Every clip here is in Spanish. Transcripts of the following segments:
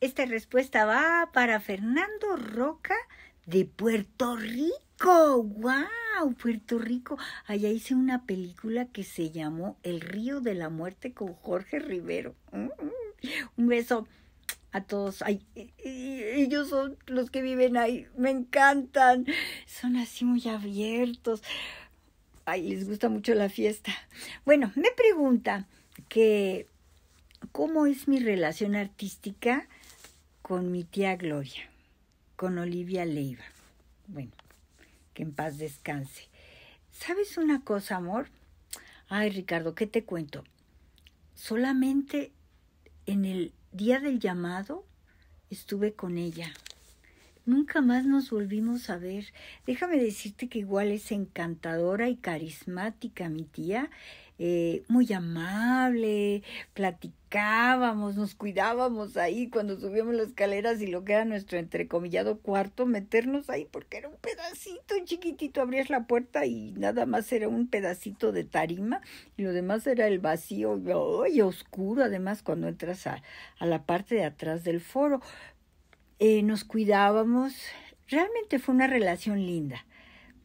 Esta respuesta va para Fernando Roca de Puerto Rico. ¡Wow! Puerto Rico. Allá hice una película que se llamó El Río de la Muerte con Jorge Rivero. Mm, mm. Un beso a todos. Ay, ellos son los que viven ahí. Me encantan. Son así muy abiertos. Ay, les gusta mucho la fiesta. Bueno, me pregunta que cómo es mi relación artística con mi tía Gloria, con Olivia Leiva. Bueno, que en paz descanse. ¿Sabes una cosa, amor? Ay, Ricardo, ¿qué te cuento? Solamente en el día del llamado estuve con ella. Nunca más nos volvimos a ver. Déjame decirte que igual es encantadora y carismática mi tía, eh, muy amable, platicábamos, nos cuidábamos ahí cuando subíamos las escaleras y lo que era nuestro entrecomillado cuarto, meternos ahí porque era un pedacito chiquitito, abrías la puerta y nada más era un pedacito de tarima y lo demás era el vacío y, oscuro además cuando entras a la parte de atrás del foro. Eh, nos cuidábamos. Realmente fue una relación linda.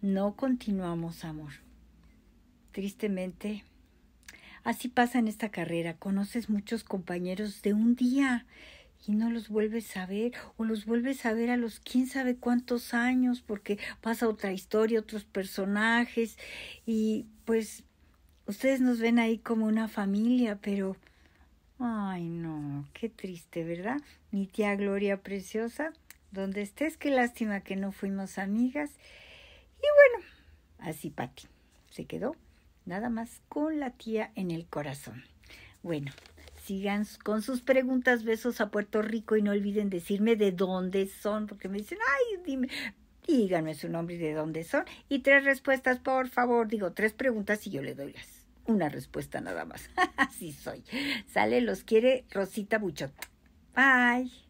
No continuamos, amor. Tristemente, así pasa en esta carrera. Conoces muchos compañeros de un día y no los vuelves a ver o los vuelves a ver a los quién sabe cuántos años porque pasa otra historia, otros personajes y pues ustedes nos ven ahí como una familia, pero Ay, no, qué triste, ¿verdad? Mi tía Gloria Preciosa, donde estés, qué lástima que no fuimos amigas. Y bueno, así Pati se quedó nada más con la tía en el corazón. Bueno, sigan con sus preguntas, besos a Puerto Rico y no olviden decirme de dónde son, porque me dicen, ay, dime, díganme su nombre y de dónde son. Y tres respuestas, por favor, digo, tres preguntas y yo le doy las una respuesta nada más. Así soy. Sale, los quiere Rosita Buchot. Bye.